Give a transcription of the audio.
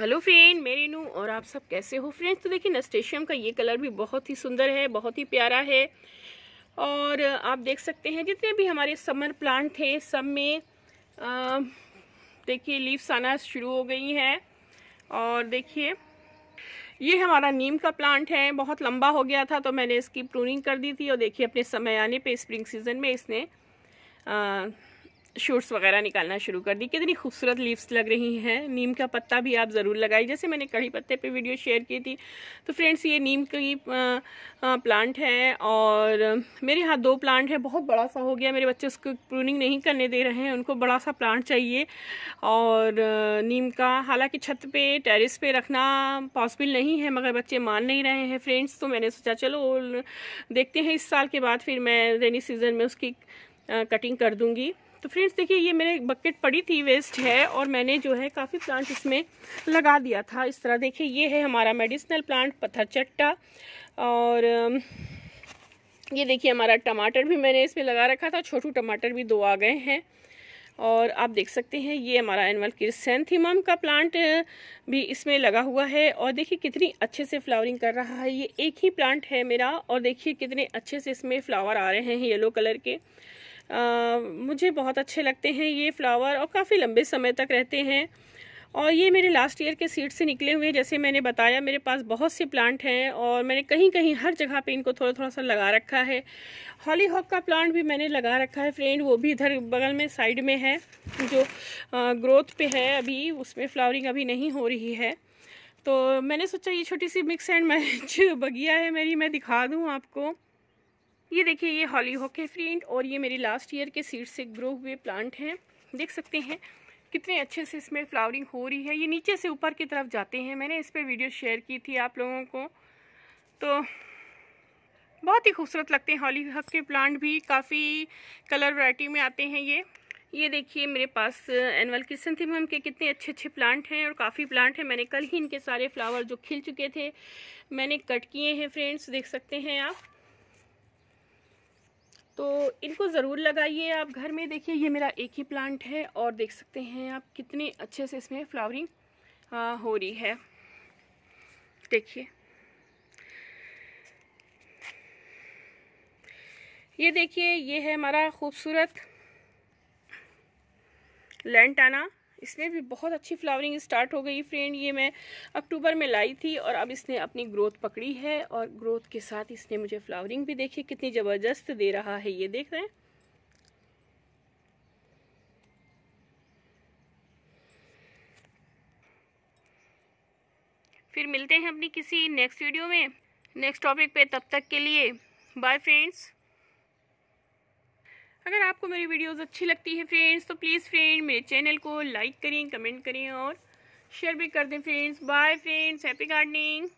hello friend मेरी नू और आप सब कैसे हो फ्रेंड्स तो देखिए नस्टेशियम का ये कलर भी बहुत ही सुंदर है बहुत ही प्यारा है और आप देख सकते हैं जितने भी हमारे समर प्लांट थे सब में देखिए लीव्स आना शुरू हो गई हैं और देखिए ये हमारा नीम का प्लांट है बहुत लंबा हो गया था तो मैंने इसकी प्रूनिंग कर दी थी और देखिए अपने समय आने पर स्प्रिंग सीजन में इसने आ, शूट्स वगैरह निकालना शुरू कर दी कितनी खूबसूरत लीव्स लग रही हैं नीम का पत्ता भी आप ज़रूर लगाई जैसे मैंने कड़ी पत्ते पे वीडियो शेयर की थी तो फ्रेंड्स ये नीम की प्लांट है और मेरे यहाँ दो प्लांट है बहुत बड़ा सा हो गया मेरे बच्चे उसको प्रूनिंग नहीं करने दे रहे हैं उनको बड़ा सा प्लांट चाहिए और नीम का हालाँकि छत पर टेरिस पर रखना पॉसिबल नहीं है मगर बच्चे मान नहीं रहे हैं फ्रेंड्स तो मैंने सोचा चलो देखते हैं इस साल के बाद फिर मैं रेनी सीज़न में उसकी कटिंग कर दूँगी तो फ्रेंड्स देखिए ये मेरे बकेट पड़ी थी वेस्ट है और मैंने जो है काफ़ी प्लांट इसमें लगा दिया था इस तरह देखिए ये है हमारा मेडिसिनल प्लांट पत्थर चट्टा और ये देखिए हमारा टमाटर भी मैंने इसमें लगा रखा था छोटू टमाटर भी दो आ गए हैं और आप देख सकते हैं ये हमारा एनअल किरसेंथीम का प्लांट भी इसमें लगा हुआ है और देखिए कितनी अच्छे से फ्लावरिंग कर रहा है ये एक ही प्लांट है मेरा और देखिए कितने अच्छे से इसमें फ्लावर आ रहे हैं येलो कलर के आ, मुझे बहुत अच्छे लगते हैं ये फ्लावर और काफ़ी लंबे समय तक रहते हैं और ये मेरे लास्ट ईयर के सीड से निकले हुए जैसे मैंने बताया मेरे पास बहुत से प्लांट हैं और मैंने कहीं कहीं हर जगह पे इनको थोड़ा थोड़ा सा लगा रखा है हॉली हॉक का प्लांट भी मैंने लगा रखा है फ्रेंड वो भी इधर बगल में साइड में है जो ग्रोथ पे है अभी उसमें फ्लावरिंग अभी नहीं हो रही है तो मैंने सोचा ये छोटी सी मिक्स एंड मैच बगिया है मेरी मैं दिखा दूँ आपको ये देखिए ये हॉली है फ्रेंड और ये मेरी लास्ट ईयर के सीड से ग्रो हुए प्लांट हैं देख सकते हैं कितने अच्छे से इसमें फ्लावरिंग हो रही है ये नीचे से ऊपर की तरफ जाते हैं मैंने इस पर वीडियो शेयर की थी आप लोगों को तो बहुत ही खूबसूरत लगते हैं हॉली हक के प्लांट भी काफ़ी कलर वैरायटी में आते हैं ये ये देखिए मेरे पास एनअल uh, किसनथिमम के कितने अच्छे अच्छे प्लांट हैं और काफ़ी प्लांट हैं मैंने कल ही इनके सारे फ्लावर जो खिल चुके थे मैंने कट किए हैं फ्रेंड्स देख सकते हैं आप तो इनको ज़रूर लगाइए आप घर में देखिए ये मेरा एक ही प्लांट है और देख सकते हैं आप कितने अच्छे से इसमें फ्लावरिंग हो रही है देखिए ये देखिए ये है हमारा खूबसूरत लेंटाना इसमें भी बहुत अच्छी फ्लावरिंग स्टार्ट हो गई फ्रेंड ये मैं अक्टूबर में लाई थी और अब इसने अपनी ग्रोथ पकड़ी है और ग्रोथ के साथ इसने मुझे फ्लावरिंग भी देखी कितनी ज़बरदस्त दे रहा है ये देख रहे हैं फिर मिलते हैं अपनी किसी नेक्स्ट वीडियो में नेक्स्ट टॉपिक पे तब तक के लिए बाय फ्रेंड्स अगर आपको मेरी वीडियोस अच्छी लगती है फ्रेंड्स तो प्लीज़ फ्रेंड मेरे चैनल को लाइक करें कमेंट करें और शेयर भी कर दें friends bye friends happy gardening